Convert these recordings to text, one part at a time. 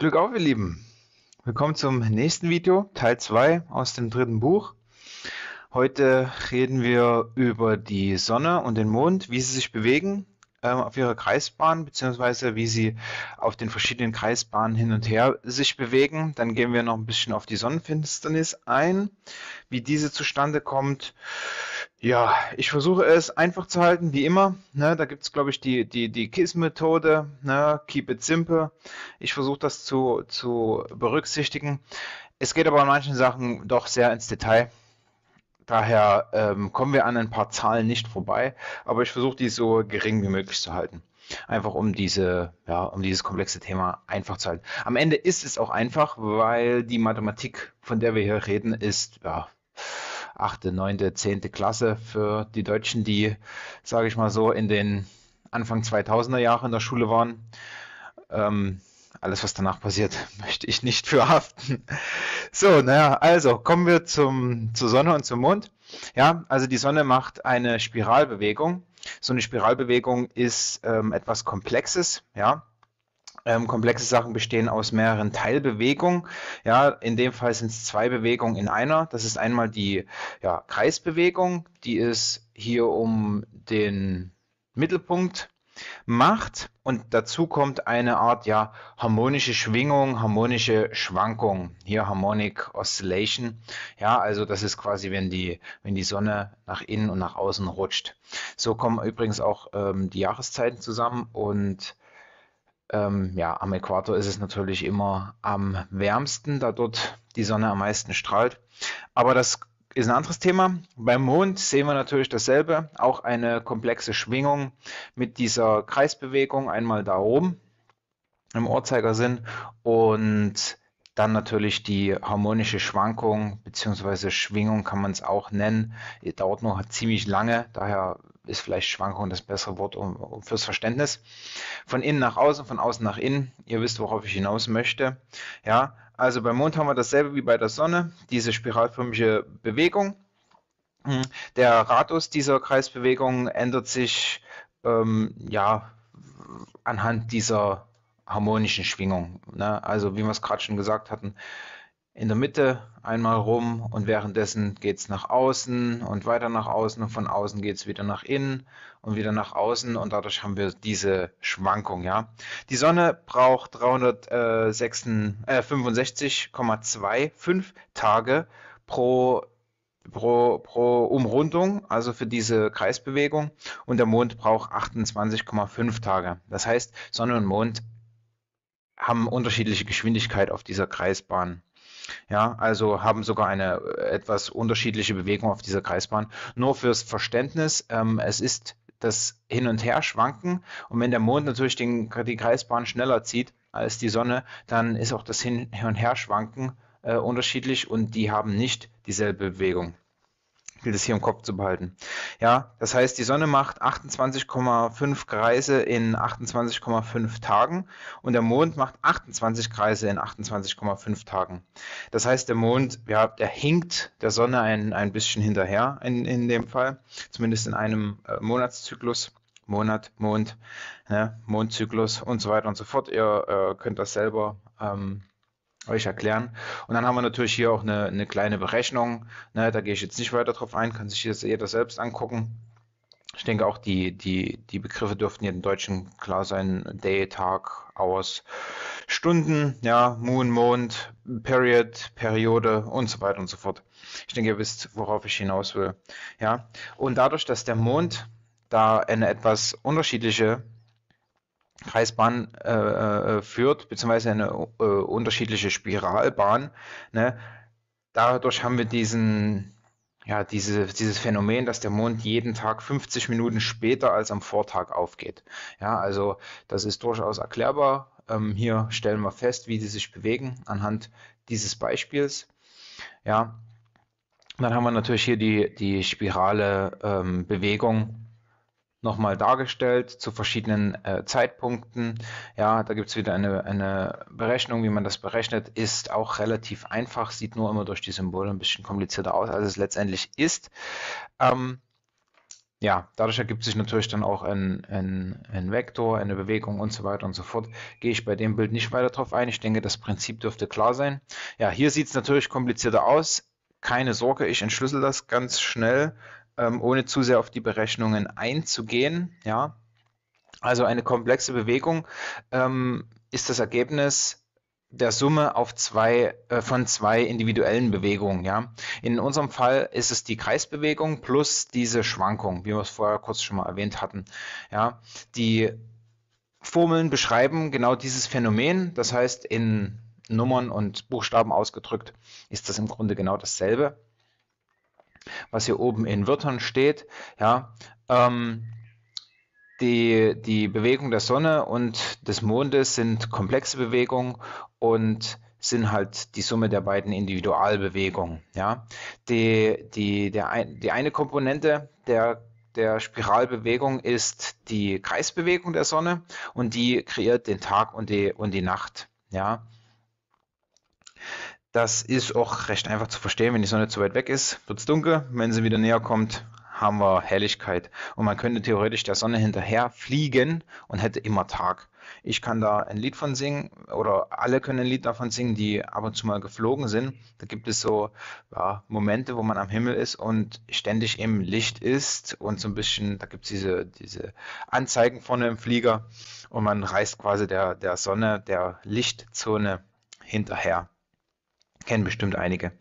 Glück auf, ihr Lieben! Willkommen zum nächsten Video, Teil 2 aus dem dritten Buch. Heute reden wir über die Sonne und den Mond, wie sie sich bewegen ähm, auf ihrer Kreisbahn, beziehungsweise wie sie auf den verschiedenen Kreisbahnen hin und her sich bewegen. Dann gehen wir noch ein bisschen auf die Sonnenfinsternis ein, wie diese zustande kommt ja, ich versuche es einfach zu halten, wie immer. Ne, da gibt es, glaube ich, die, die, die KISS-Methode, ne, Keep It Simple. Ich versuche das zu, zu berücksichtigen. Es geht aber an manchen Sachen doch sehr ins Detail. Daher ähm, kommen wir an ein paar Zahlen nicht vorbei, aber ich versuche die so gering wie möglich zu halten. Einfach um diese, ja, um dieses komplexe Thema einfach zu halten. Am Ende ist es auch einfach, weil die Mathematik, von der wir hier reden, ist, ja, achte, neunte, zehnte Klasse für die Deutschen, die, sage ich mal so, in den Anfang 2000er Jahren in der Schule waren. Ähm, alles, was danach passiert, möchte ich nicht für haften. So, naja, also kommen wir zum, zur Sonne und zum Mond. Ja, also die Sonne macht eine Spiralbewegung. So eine Spiralbewegung ist ähm, etwas Komplexes, ja. Ähm, komplexe Sachen bestehen aus mehreren Teilbewegungen. Ja, in dem Fall sind es zwei Bewegungen in einer. Das ist einmal die ja, Kreisbewegung, die es hier um den Mittelpunkt macht. Und dazu kommt eine Art ja, harmonische Schwingung, harmonische Schwankung. Hier Harmonic Oscillation. Ja, also das ist quasi, wenn die, wenn die Sonne nach innen und nach außen rutscht. So kommen übrigens auch ähm, die Jahreszeiten zusammen und ähm, ja, am Äquator ist es natürlich immer am wärmsten, da dort die Sonne am meisten strahlt. Aber das ist ein anderes Thema. Beim Mond sehen wir natürlich dasselbe, auch eine komplexe Schwingung mit dieser Kreisbewegung, einmal da oben im Uhrzeigersinn und dann natürlich die harmonische Schwankung bzw. Schwingung kann man es auch nennen. Die dauert nur ziemlich lange, daher ist vielleicht Schwankung das bessere Wort um, fürs Verständnis. Von innen nach außen, von außen nach innen. Ihr wisst, worauf ich hinaus möchte. Ja, also beim Mond haben wir dasselbe wie bei der Sonne, diese spiralförmige Bewegung. Hm, der Radius dieser Kreisbewegung ändert sich ähm, ja, anhand dieser harmonischen Schwingung. Ne? Also wie wir es gerade schon gesagt hatten, in der Mitte einmal rum und währenddessen geht es nach außen und weiter nach außen und von außen geht es wieder nach innen und wieder nach außen und dadurch haben wir diese Schwankung. Ja, Die Sonne braucht 365,25 äh, Tage pro, pro, pro Umrundung, also für diese Kreisbewegung und der Mond braucht 28,5 Tage. Das heißt, Sonne und Mond haben unterschiedliche Geschwindigkeit auf dieser Kreisbahn. Ja, also haben sogar eine äh, etwas unterschiedliche Bewegung auf dieser Kreisbahn. Nur fürs Verständnis, ähm, es ist das Hin- und Her-Schwanken. Und wenn der Mond natürlich den, die Kreisbahn schneller zieht als die Sonne, dann ist auch das Hin- und Her-Schwanken äh, unterschiedlich und die haben nicht dieselbe Bewegung gilt es hier im Kopf zu behalten. Ja, das heißt, die Sonne macht 28,5 Kreise in 28,5 Tagen und der Mond macht 28 Kreise in 28,5 Tagen. Das heißt, der Mond, ja, der hinkt der Sonne ein, ein bisschen hinterher in, in dem Fall, zumindest in einem äh, Monatszyklus. Monat, Mond, ne, Mondzyklus und so weiter und so fort. Ihr äh, könnt das selber ähm, euch erklären. Und dann haben wir natürlich hier auch eine, eine kleine Berechnung. Ne, da gehe ich jetzt nicht weiter drauf ein, kann sich jetzt jeder selbst angucken. Ich denke auch die, die, die Begriffe dürften hier im Deutschen klar sein. Day, Tag, Hours, Stunden, ja, Moon, Mond, Period, Periode und so weiter und so fort. Ich denke, ihr wisst, worauf ich hinaus will. Ja, und dadurch, dass der Mond da eine etwas unterschiedliche Kreisbahn äh, äh, führt, beziehungsweise eine äh, unterschiedliche Spiralbahn. Ne? Dadurch haben wir diesen, ja, diese, dieses Phänomen, dass der Mond jeden Tag 50 Minuten später als am Vortag aufgeht. Ja, also das ist durchaus erklärbar. Ähm, hier stellen wir fest, wie sie sich bewegen anhand dieses Beispiels. Ja, dann haben wir natürlich hier die, die spirale ähm, Bewegung nochmal dargestellt zu verschiedenen äh, Zeitpunkten. Ja, da gibt es wieder eine, eine Berechnung, wie man das berechnet, ist auch relativ einfach, sieht nur immer durch die Symbole ein bisschen komplizierter aus, als es letztendlich ist. Ähm, ja, dadurch ergibt sich natürlich dann auch ein, ein, ein Vektor, eine Bewegung und so weiter und so fort. Gehe ich bei dem Bild nicht weiter drauf ein. Ich denke, das Prinzip dürfte klar sein. Ja, hier sieht es natürlich komplizierter aus. Keine Sorge, ich entschlüssel das ganz schnell ähm, ohne zu sehr auf die Berechnungen einzugehen. Ja, also eine komplexe Bewegung ähm, ist das Ergebnis der Summe auf zwei, äh, von zwei individuellen Bewegungen. Ja? In unserem Fall ist es die Kreisbewegung plus diese Schwankung, wie wir es vorher kurz schon mal erwähnt hatten. Ja? Die Formeln beschreiben genau dieses Phänomen, das heißt in Nummern und Buchstaben ausgedrückt ist das im Grunde genau dasselbe was hier oben in Wörtern steht, ja, ähm, die, die Bewegung der Sonne und des Mondes sind komplexe Bewegungen und sind halt die Summe der beiden Individualbewegungen. Ja? Die, die, der ein, die eine Komponente der, der Spiralbewegung ist die Kreisbewegung der Sonne und die kreiert den Tag und die, und die Nacht. Ja? Das ist auch recht einfach zu verstehen. Wenn die Sonne zu weit weg ist, wird es dunkel. Wenn sie wieder näher kommt, haben wir Helligkeit. Und man könnte theoretisch der Sonne hinterher fliegen und hätte immer Tag. Ich kann da ein Lied von singen oder alle können ein Lied davon singen, die ab und zu mal geflogen sind. Da gibt es so ja, Momente, wo man am Himmel ist und ständig im Licht ist und so ein bisschen, da gibt es diese, diese Anzeigen vorne im Flieger und man reist quasi der, der Sonne, der Lichtzone hinterher. Kennen bestimmt einige.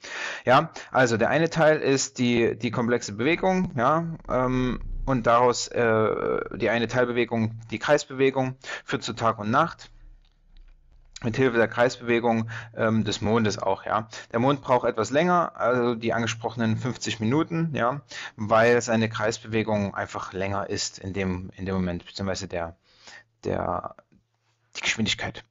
Ja, also der eine Teil ist die, die komplexe Bewegung, ja, ähm, und daraus äh, die eine Teilbewegung, die Kreisbewegung, führt zu Tag und Nacht. Mit Hilfe der Kreisbewegung ähm, des Mondes auch, ja. Der Mond braucht etwas länger, also die angesprochenen 50 Minuten, ja, weil seine Kreisbewegung einfach länger ist in dem, in dem Moment, beziehungsweise der, der, die Geschwindigkeit.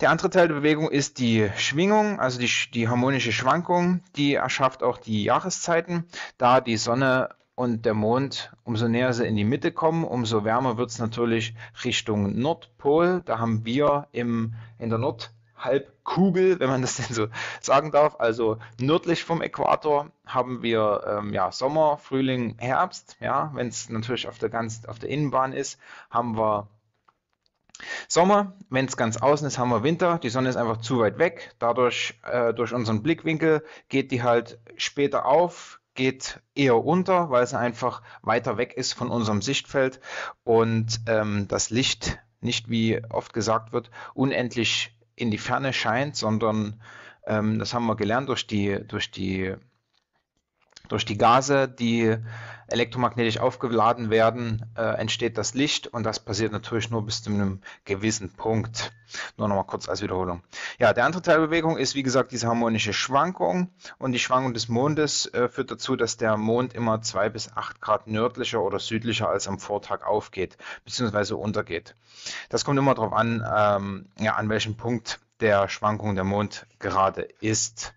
Der andere Teil der Bewegung ist die Schwingung, also die, die harmonische Schwankung, die erschafft auch die Jahreszeiten, da die Sonne und der Mond, umso näher sie in die Mitte kommen, umso wärmer wird es natürlich Richtung Nordpol. Da haben wir im, in der Nordhalbkugel, wenn man das denn so sagen darf, also nördlich vom Äquator haben wir ähm, ja, Sommer, Frühling, Herbst. Ja, wenn es natürlich auf der, ganz, auf der Innenbahn ist, haben wir Sommer, wenn es ganz außen ist, haben wir Winter. Die Sonne ist einfach zu weit weg. Dadurch, äh, durch unseren Blickwinkel, geht die halt später auf, geht eher unter, weil sie einfach weiter weg ist von unserem Sichtfeld und ähm, das Licht nicht, wie oft gesagt wird, unendlich in die Ferne scheint, sondern ähm, das haben wir gelernt durch die, durch die durch die Gase, die elektromagnetisch aufgeladen werden, äh, entsteht das Licht und das passiert natürlich nur bis zu einem gewissen Punkt. Nur nochmal kurz als Wiederholung. Ja, der andere Teil der Bewegung ist, wie gesagt, diese harmonische Schwankung und die Schwankung des Mondes äh, führt dazu, dass der Mond immer zwei bis acht Grad nördlicher oder südlicher als am Vortag aufgeht bzw. untergeht. Das kommt immer darauf an, ähm, ja, an welchem Punkt der Schwankung der Mond gerade ist.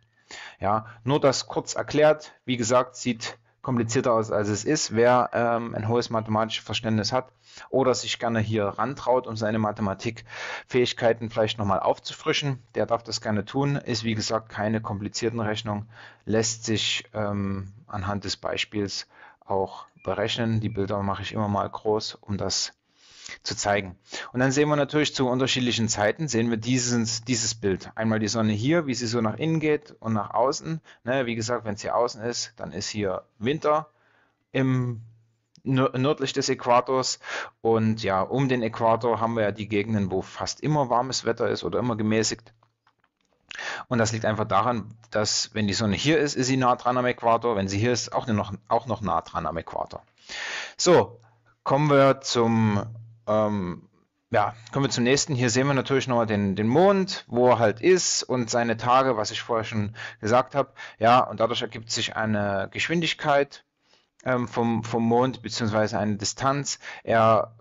Ja, nur das kurz erklärt. Wie gesagt, sieht komplizierter aus, als es ist. Wer ähm, ein hohes mathematisches Verständnis hat oder sich gerne hier rantraut, um seine Mathematikfähigkeiten vielleicht nochmal aufzufrischen, der darf das gerne tun. Ist wie gesagt keine komplizierten Rechnung, lässt sich ähm, anhand des Beispiels auch berechnen. Die Bilder mache ich immer mal groß, um das zu zeigen. Und dann sehen wir natürlich zu unterschiedlichen Zeiten, sehen wir dieses, dieses Bild. Einmal die Sonne hier, wie sie so nach innen geht und nach außen. Ne, wie gesagt, wenn es hier außen ist, dann ist hier Winter im nördlich des Äquators. Und ja, um den Äquator haben wir ja die Gegenden, wo fast immer warmes Wetter ist oder immer gemäßigt. Und das liegt einfach daran, dass wenn die Sonne hier ist, ist sie nah dran am Äquator. Wenn sie hier ist, auch noch, auch noch nah dran am Äquator. So, kommen wir zum ähm, ja, kommen wir zum nächsten. Hier sehen wir natürlich nochmal den, den Mond, wo er halt ist und seine Tage, was ich vorher schon gesagt habe. Ja, und dadurch ergibt sich eine Geschwindigkeit ähm, vom, vom Mond beziehungsweise eine Distanz. Er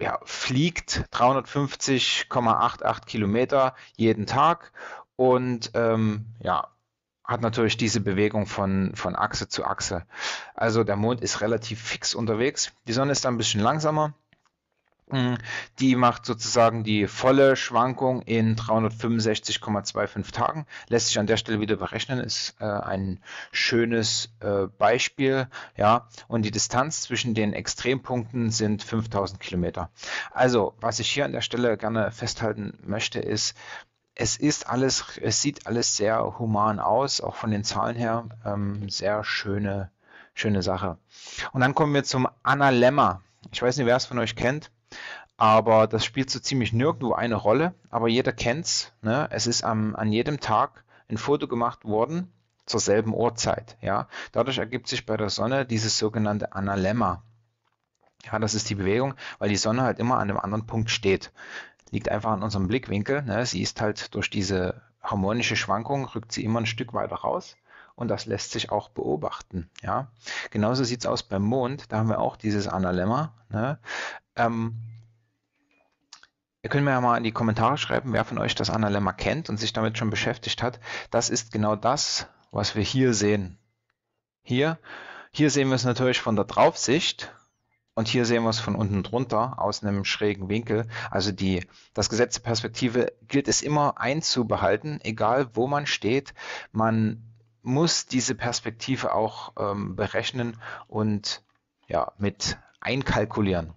ja, fliegt 350,88 Kilometer jeden Tag und ähm, ja, hat natürlich diese Bewegung von, von Achse zu Achse. Also der Mond ist relativ fix unterwegs. Die Sonne ist ein bisschen langsamer die macht sozusagen die volle Schwankung in 365,25 Tagen. Lässt sich an der Stelle wieder berechnen, ist äh, ein schönes äh, Beispiel. Ja, und die Distanz zwischen den Extrempunkten sind 5000 Kilometer. Also, was ich hier an der Stelle gerne festhalten möchte, ist, es ist alles, es sieht alles sehr human aus, auch von den Zahlen her, ähm, sehr schöne, schöne Sache. Und dann kommen wir zum Analemma. Ich weiß nicht, wer es von euch kennt. Aber das spielt so ziemlich nirgendwo eine Rolle. Aber jeder kennt's. Ne? Es ist am, an jedem Tag ein Foto gemacht worden zur selben Uhrzeit. Ja? Dadurch ergibt sich bei der Sonne dieses sogenannte Analemma. Ja, das ist die Bewegung, weil die Sonne halt immer an einem anderen Punkt steht. Liegt einfach an unserem Blickwinkel. Ne? Sie ist halt durch diese harmonische Schwankung, rückt sie immer ein Stück weiter raus. Und das lässt sich auch beobachten. Ja? Genauso sieht es aus beim Mond. Da haben wir auch dieses Analemma. Ne? Ähm, Ihr könnt mir ja mal in die Kommentare schreiben, wer von euch das Analemma kennt und sich damit schon beschäftigt hat. Das ist genau das, was wir hier sehen. Hier, hier sehen wir es natürlich von der Draufsicht und hier sehen wir es von unten drunter aus einem schrägen Winkel. Also die, das Gesetz der Perspektive gilt es immer einzubehalten, egal wo man steht. Man muss diese Perspektive auch ähm, berechnen und ja, mit einkalkulieren.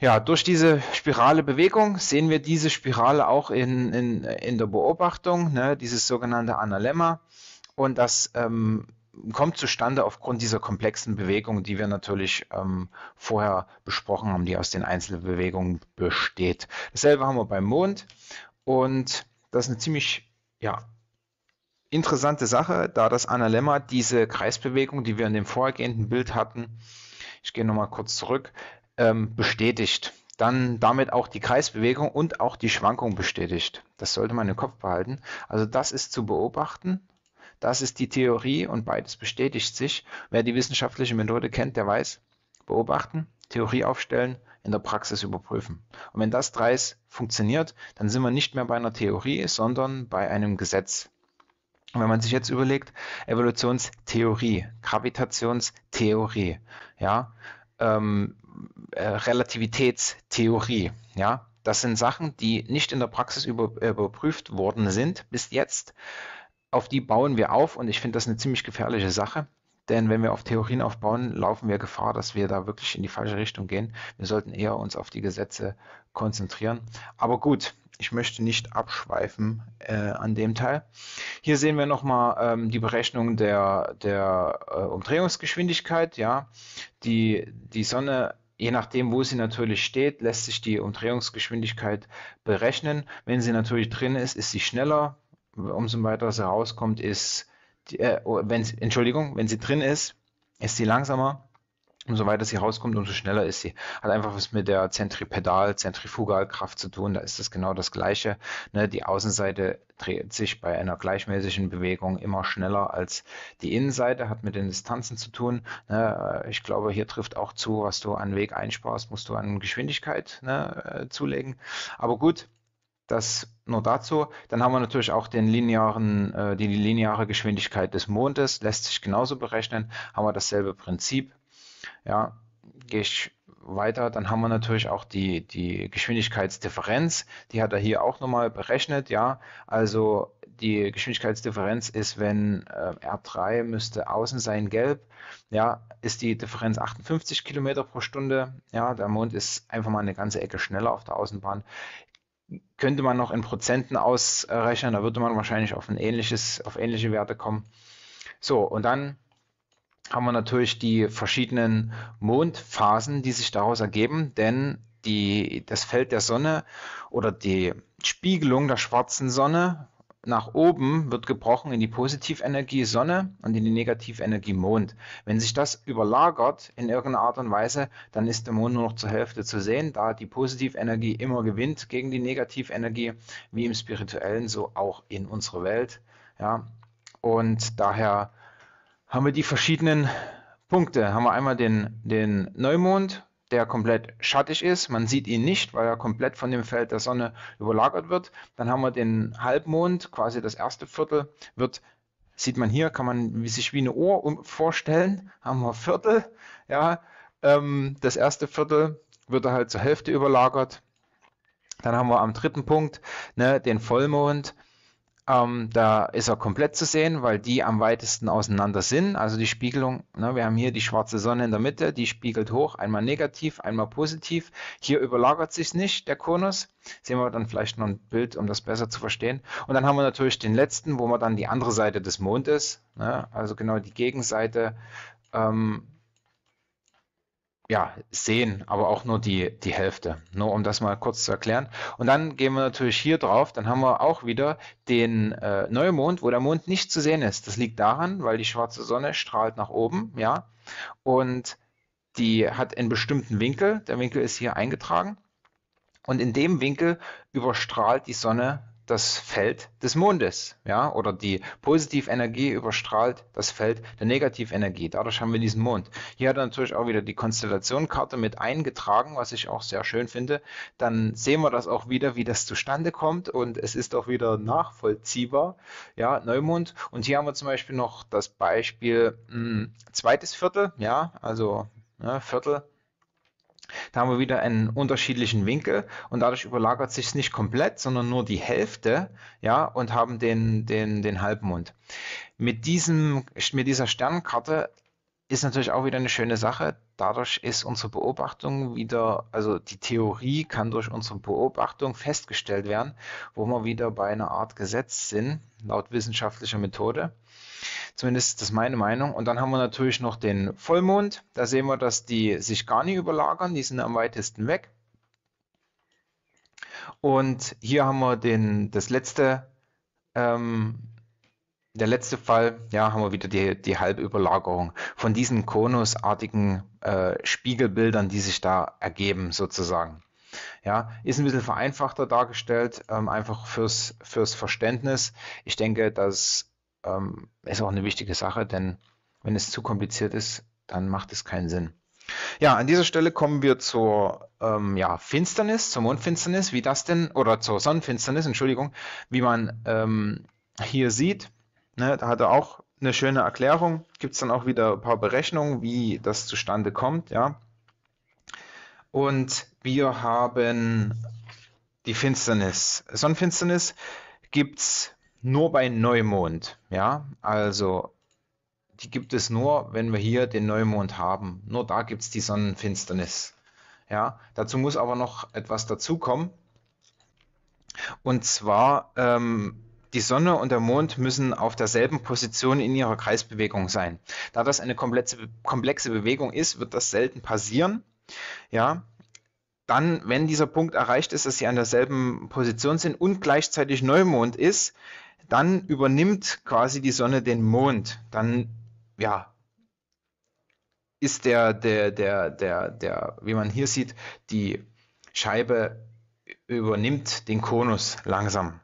Ja, durch diese spirale Bewegung sehen wir diese Spirale auch in, in, in der Beobachtung, ne, dieses sogenannte Analemma. Und das ähm, kommt zustande aufgrund dieser komplexen Bewegung, die wir natürlich ähm, vorher besprochen haben, die aus den einzelnen Bewegungen besteht. Dasselbe haben wir beim Mond. Und das ist eine ziemlich ja, interessante Sache, da das Analemma diese Kreisbewegung, die wir in dem vorhergehenden Bild hatten, ich gehe nochmal kurz zurück, ähm, bestätigt. Dann damit auch die Kreisbewegung und auch die Schwankung bestätigt. Das sollte man im Kopf behalten. Also das ist zu beobachten. Das ist die Theorie und beides bestätigt sich. Wer die wissenschaftliche Methode kennt, der weiß, beobachten, Theorie aufstellen, in der Praxis überprüfen. Und wenn das dreist funktioniert, dann sind wir nicht mehr bei einer Theorie, sondern bei einem Gesetz. Und wenn man sich jetzt überlegt, Evolutionstheorie, Gravitationstheorie, ja, ähm, äh, Relativitätstheorie. Ja, das sind Sachen, die nicht in der Praxis über, überprüft worden sind bis jetzt. Auf die bauen wir auf und ich finde das eine ziemlich gefährliche Sache. Denn wenn wir auf Theorien aufbauen, laufen wir Gefahr, dass wir da wirklich in die falsche Richtung gehen. Wir sollten eher uns auf die Gesetze konzentrieren. Aber gut, ich möchte nicht abschweifen äh, an dem Teil. Hier sehen wir nochmal ähm, die Berechnung der, der äh, Umdrehungsgeschwindigkeit. Ja, die, die Sonne Je nachdem, wo sie natürlich steht, lässt sich die Umdrehungsgeschwindigkeit berechnen. Wenn sie natürlich drin ist, ist sie schneller. Umso weiter sie rauskommt, ist, die, äh, oh, wenn sie, Entschuldigung, wenn sie drin ist, ist sie langsamer umso weiter sie rauskommt, umso schneller ist sie. Hat einfach was mit der Zentripedal, Zentrifugalkraft zu tun. Da ist das genau das Gleiche. Ne? Die Außenseite dreht sich bei einer gleichmäßigen Bewegung immer schneller als die Innenseite. Hat mit den Distanzen zu tun. Ne? Äh, ich glaube, hier trifft auch zu, was du an Weg einsparst, musst du an Geschwindigkeit ne, äh, zulegen. Aber gut, das nur dazu. Dann haben wir natürlich auch den linearen, äh, die lineare Geschwindigkeit des Mondes, lässt sich genauso berechnen, haben wir dasselbe Prinzip. Ja, gehe ich weiter, dann haben wir natürlich auch die, die Geschwindigkeitsdifferenz. Die hat er hier auch nochmal berechnet, ja. Also die Geschwindigkeitsdifferenz ist, wenn äh, R3 müsste außen sein gelb, ja, ist die Differenz 58 Kilometer pro Stunde. Ja, der Mond ist einfach mal eine ganze Ecke schneller auf der Außenbahn. Könnte man noch in Prozenten ausrechnen, da würde man wahrscheinlich auf ein ähnliches, auf ähnliche Werte kommen. So, und dann haben wir natürlich die verschiedenen Mondphasen, die sich daraus ergeben, denn die, das Feld der Sonne oder die Spiegelung der schwarzen Sonne nach oben wird gebrochen in die Positivenergie Sonne und in die Negativenergie Mond. Wenn sich das überlagert in irgendeiner Art und Weise, dann ist der Mond nur noch zur Hälfte zu sehen, da die Positivenergie immer gewinnt gegen die Negativenergie, wie im Spirituellen, so auch in unserer Welt. Ja. Und daher haben wir die verschiedenen Punkte. Haben wir einmal den, den Neumond, der komplett schattig ist. Man sieht ihn nicht, weil er komplett von dem Feld der Sonne überlagert wird. Dann haben wir den Halbmond, quasi das erste Viertel wird sieht man hier, kann man sich wie eine Ohr vorstellen, haben wir Viertel, ja, ähm, das erste Viertel wird halt zur Hälfte überlagert. Dann haben wir am dritten Punkt ne, den Vollmond, ähm, da ist er komplett zu sehen, weil die am weitesten auseinander sind. Also die Spiegelung, ne, wir haben hier die schwarze Sonne in der Mitte, die spiegelt hoch, einmal negativ, einmal positiv. Hier überlagert sich nicht der Konus. Sehen wir dann vielleicht noch ein Bild, um das besser zu verstehen. Und dann haben wir natürlich den letzten, wo man dann die andere Seite des Mondes, ne, also genau die Gegenseite ähm, ja, sehen, aber auch nur die, die Hälfte. Nur um das mal kurz zu erklären. Und dann gehen wir natürlich hier drauf, dann haben wir auch wieder den äh, Neumond, wo der Mond nicht zu sehen ist. Das liegt daran, weil die schwarze Sonne strahlt nach oben, ja, und die hat einen bestimmten Winkel. Der Winkel ist hier eingetragen. Und in dem Winkel überstrahlt die Sonne das Feld des Mondes, ja, oder die Positivenergie überstrahlt das Feld der Negativenergie. Dadurch haben wir diesen Mond. Hier hat er natürlich auch wieder die Konstellationenkarte mit eingetragen, was ich auch sehr schön finde. Dann sehen wir das auch wieder, wie das zustande kommt und es ist auch wieder nachvollziehbar, ja, Neumond. Und hier haben wir zum Beispiel noch das Beispiel mh, hm, zweites Viertel, ja, also ja, ne, Viertel da haben wir wieder einen unterschiedlichen Winkel und dadurch überlagert sich es nicht komplett, sondern nur die Hälfte, ja, und haben den, den, den Halbmond. Mit, diesem, mit dieser Sternkarte ist natürlich auch wieder eine schöne Sache. Dadurch ist unsere Beobachtung wieder, also die Theorie kann durch unsere Beobachtung festgestellt werden, wo wir wieder bei einer Art Gesetz sind, laut wissenschaftlicher Methode. Zumindest ist das meine Meinung. Und dann haben wir natürlich noch den Vollmond. Da sehen wir, dass die sich gar nicht überlagern. Die sind am weitesten weg. Und hier haben wir den, das letzte, ähm, der letzte Fall, ja, haben wir wieder die, die Halbüberlagerung von diesen konusartigen äh, Spiegelbildern, die sich da ergeben sozusagen. Ja, ist ein bisschen vereinfachter dargestellt, ähm, einfach fürs, fürs Verständnis. Ich denke, dass ähm, ist auch eine wichtige Sache, denn wenn es zu kompliziert ist, dann macht es keinen Sinn. Ja, an dieser Stelle kommen wir zur ähm, ja, Finsternis, zur Mondfinsternis, wie das denn, oder zur Sonnenfinsternis, Entschuldigung, wie man ähm, hier sieht. Ne, da hat er auch eine schöne Erklärung. Gibt es dann auch wieder ein paar Berechnungen, wie das zustande kommt, ja. Und wir haben die Finsternis. Sonnenfinsternis gibt es nur bei Neumond. Ja, also die gibt es nur, wenn wir hier den Neumond haben. Nur da gibt es die Sonnenfinsternis. Ja, dazu muss aber noch etwas dazukommen. Und zwar, ähm, die Sonne und der Mond müssen auf derselben Position in ihrer Kreisbewegung sein. Da das eine komplexe, komplexe Bewegung ist, wird das selten passieren. Ja, dann, wenn dieser Punkt erreicht ist, dass sie an derselben Position sind und gleichzeitig Neumond ist, dann übernimmt quasi die Sonne den Mond. Dann, ja, ist der, der, der, der, der, wie man hier sieht, die Scheibe übernimmt den Konus langsam.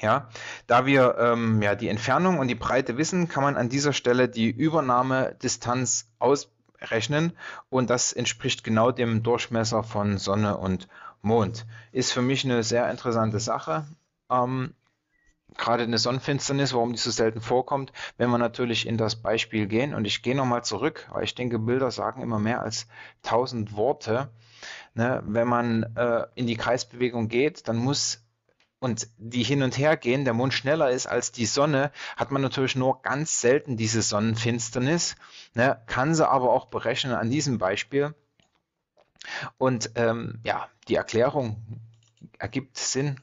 Ja, da wir ähm, ja, die Entfernung und die Breite wissen, kann man an dieser Stelle die Übernahmedistanz aus, rechnen und das entspricht genau dem Durchmesser von Sonne und Mond. Ist für mich eine sehr interessante Sache. Ähm, gerade eine Sonnenfinsternis, warum die so selten vorkommt, wenn wir natürlich in das Beispiel gehen. Und ich gehe nochmal zurück, weil ich denke, Bilder sagen immer mehr als 1000 Worte. Ne? Wenn man äh, in die Kreisbewegung geht, dann muss und die hin und her gehen, der Mond schneller ist als die Sonne, hat man natürlich nur ganz selten diese Sonnenfinsternis, ne? kann sie aber auch berechnen an diesem Beispiel. Und ähm, ja, die Erklärung ergibt Sinn,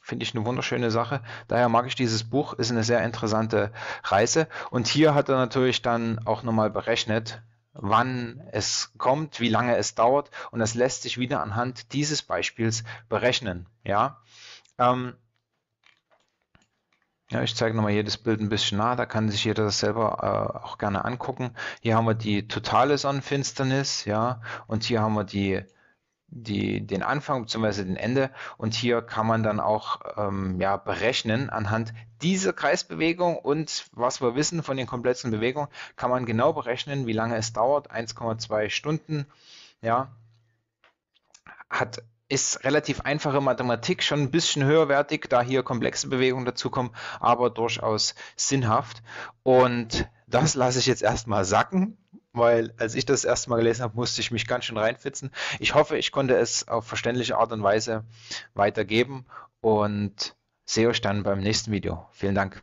finde ich eine wunderschöne Sache. Daher mag ich dieses Buch, ist eine sehr interessante Reise. Und hier hat er natürlich dann auch nochmal berechnet, wann es kommt, wie lange es dauert und das lässt sich wieder anhand dieses Beispiels berechnen. Ja, ähm, ja ich zeige nochmal jedes Bild ein bisschen nah, da kann sich jeder das selber äh, auch gerne angucken. Hier haben wir die totale Sonnenfinsternis, ja, und hier haben wir die die, den Anfang bzw. den Ende. Und hier kann man dann auch ähm, ja, berechnen anhand dieser Kreisbewegung und was wir wissen von den komplexen Bewegungen, kann man genau berechnen, wie lange es dauert. 1,2 Stunden. Ja, hat ist relativ einfache Mathematik, schon ein bisschen höherwertig, da hier komplexe Bewegungen dazukommen, aber durchaus sinnhaft. Und das lasse ich jetzt erstmal sacken weil als ich das erste Mal gelesen habe, musste ich mich ganz schön reinfitzen. Ich hoffe, ich konnte es auf verständliche Art und Weise weitergeben und sehe euch dann beim nächsten Video. Vielen Dank.